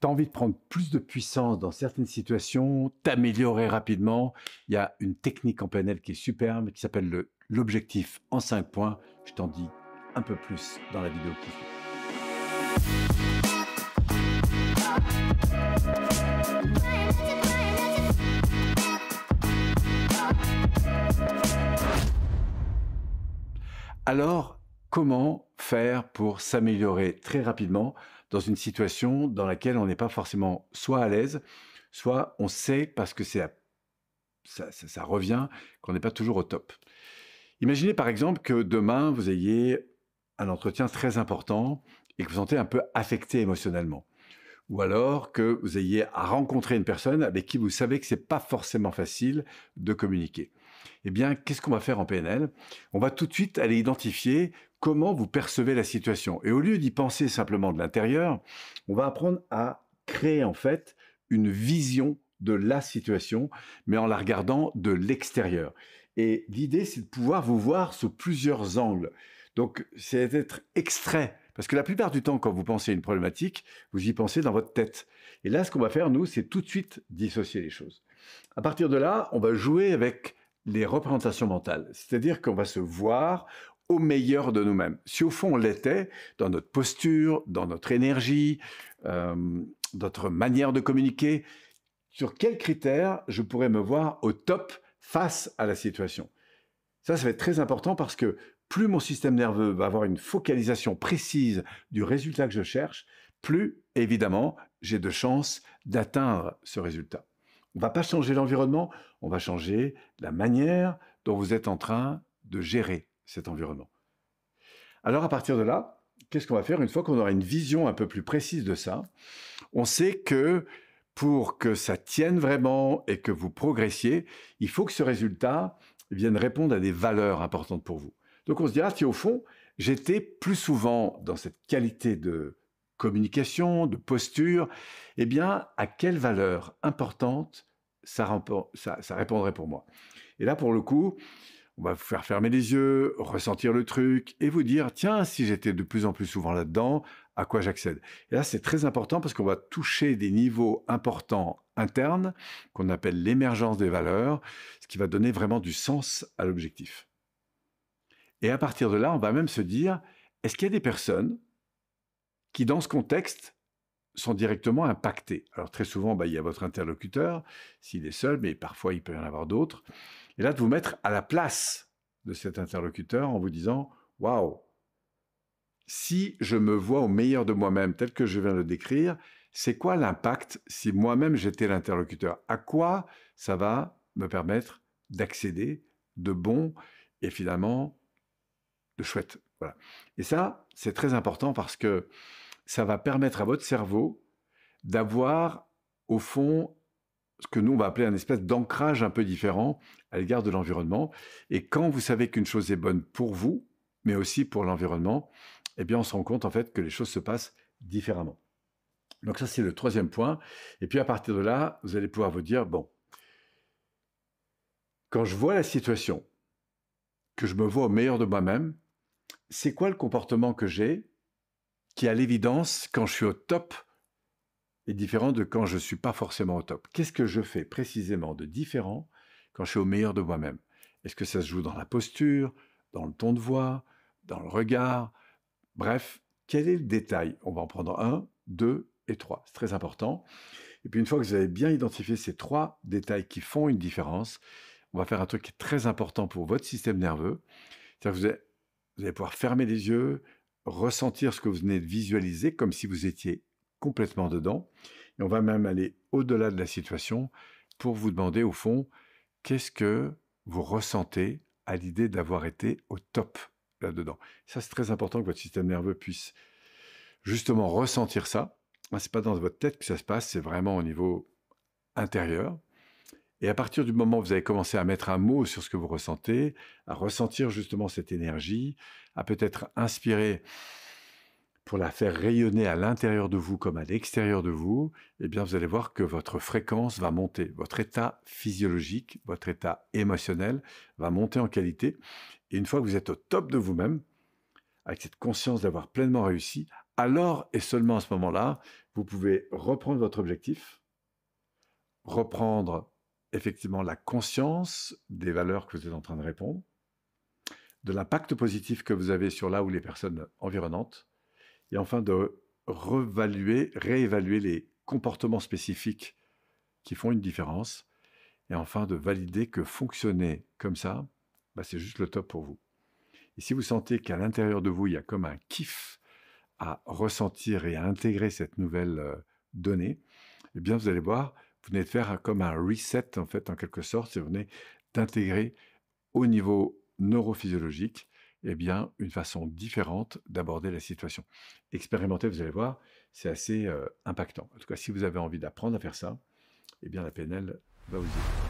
tu envie de prendre plus de puissance dans certaines situations, t'améliorer rapidement, il y a une technique en PNL qui est superbe, qui s'appelle l'objectif en 5 points. Je t'en dis un peu plus dans la vidéo qui suit. Alors, comment faire pour s'améliorer très rapidement dans une situation dans laquelle on n'est pas forcément soit à l'aise, soit on sait parce que c'est ça, revient qu'on n'est pas toujours au top. Imaginez par exemple que demain vous ayez un entretien très important et que vous, vous sentez un peu affecté émotionnellement. Ou alors que vous ayez à rencontrer une personne avec qui vous savez que c'est pas forcément facile de communiquer eh bien, qu'est-ce qu'on va faire en PNL On va tout de suite aller identifier comment vous percevez la situation. Et au lieu d'y penser simplement de l'intérieur, on va apprendre à créer en fait une vision de la situation, mais en la regardant de l'extérieur. Et l'idée, c'est de pouvoir vous voir sous plusieurs angles. Donc, c'est d'être extrait. Parce que la plupart du temps, quand vous pensez à une problématique, vous y pensez dans votre tête. Et là, ce qu'on va faire, nous, c'est tout de suite dissocier les choses. À partir de là, on va jouer avec les représentations mentales. C'est-à-dire qu'on va se voir au meilleur de nous-mêmes. Si au fond on l'était, dans notre posture, dans notre énergie, euh, notre manière de communiquer, sur quels critères je pourrais me voir au top face à la situation Ça, ça va être très important parce que plus mon système nerveux va avoir une focalisation précise du résultat que je cherche, plus, évidemment, j'ai de chances d'atteindre ce résultat. On va pas changer l'environnement, on va changer la manière dont vous êtes en train de gérer cet environnement. Alors à partir de là, qu'est-ce qu'on va faire une fois qu'on aura une vision un peu plus précise de ça On sait que pour que ça tienne vraiment et que vous progressiez, il faut que ce résultat vienne répondre à des valeurs importantes pour vous. Donc on se dira si au fond, j'étais plus souvent dans cette qualité de communication, de posture, eh bien, à quelle valeur importante ça, ça répondrait pour moi Et là, pour le coup, on va vous faire fermer les yeux, ressentir le truc et vous dire, tiens, si j'étais de plus en plus souvent là-dedans, à quoi j'accède Et là, c'est très important parce qu'on va toucher des niveaux importants internes qu'on appelle l'émergence des valeurs, ce qui va donner vraiment du sens à l'objectif. Et à partir de là, on va même se dire, est-ce qu'il y a des personnes qui, dans ce contexte, sont directement impactés. Alors très souvent, bah, il y a votre interlocuteur, s'il est seul, mais parfois il peut y en avoir d'autres. Et là, de vous mettre à la place de cet interlocuteur en vous disant, waouh, si je me vois au meilleur de moi-même, tel que je viens de le décrire, c'est quoi l'impact si moi-même j'étais l'interlocuteur À quoi ça va me permettre d'accéder de bon ?» et finalement chouette. Voilà. Et ça, c'est très important parce que ça va permettre à votre cerveau d'avoir, au fond, ce que nous, on va appeler un espèce d'ancrage un peu différent à l'égard de l'environnement. Et quand vous savez qu'une chose est bonne pour vous, mais aussi pour l'environnement, eh bien, on se rend compte, en fait, que les choses se passent différemment. Donc ça, c'est le troisième point. Et puis, à partir de là, vous allez pouvoir vous dire, bon, quand je vois la situation, que je me vois au meilleur de moi-même, c'est quoi le comportement que j'ai qui, a l'évidence, quand je suis au top, est différent de quand je ne suis pas forcément au top Qu'est-ce que je fais précisément de différent quand je suis au meilleur de moi-même Est-ce que ça se joue dans la posture, dans le ton de voix, dans le regard Bref, quel est le détail On va en prendre un, deux et trois. C'est très important. Et puis une fois que vous avez bien identifié ces trois détails qui font une différence, on va faire un truc très important pour votre système nerveux. C'est-à-dire que vous allez vous allez pouvoir fermer les yeux, ressentir ce que vous venez de visualiser comme si vous étiez complètement dedans. Et on va même aller au-delà de la situation pour vous demander au fond, qu'est-ce que vous ressentez à l'idée d'avoir été au top là-dedans. Ça, c'est très important que votre système nerveux puisse justement ressentir ça. Ce n'est pas dans votre tête que ça se passe, c'est vraiment au niveau intérieur. Et à partir du moment où vous avez commencé à mettre un mot sur ce que vous ressentez, à ressentir justement cette énergie, à peut-être inspirer pour la faire rayonner à l'intérieur de vous comme à l'extérieur de vous, eh bien vous allez voir que votre fréquence va monter, votre état physiologique, votre état émotionnel va monter en qualité. Et une fois que vous êtes au top de vous-même, avec cette conscience d'avoir pleinement réussi, alors et seulement à ce moment-là, vous pouvez reprendre votre objectif, reprendre effectivement la conscience des valeurs que vous êtes en train de répondre, de l'impact positif que vous avez sur là ou les personnes environnantes, et enfin de revaluer, réévaluer les comportements spécifiques qui font une différence, et enfin de valider que fonctionner comme ça, bah, c'est juste le top pour vous. Et si vous sentez qu'à l'intérieur de vous, il y a comme un kiff à ressentir et à intégrer cette nouvelle euh, donnée, eh bien vous allez voir, vous venez de faire comme un reset, en fait, en quelque sorte, vous venez d'intégrer au niveau neurophysiologique eh bien, une façon différente d'aborder la situation. Expérimenter, vous allez voir, c'est assez euh, impactant. En tout cas, si vous avez envie d'apprendre à faire ça, eh bien, la PNL va vous aider.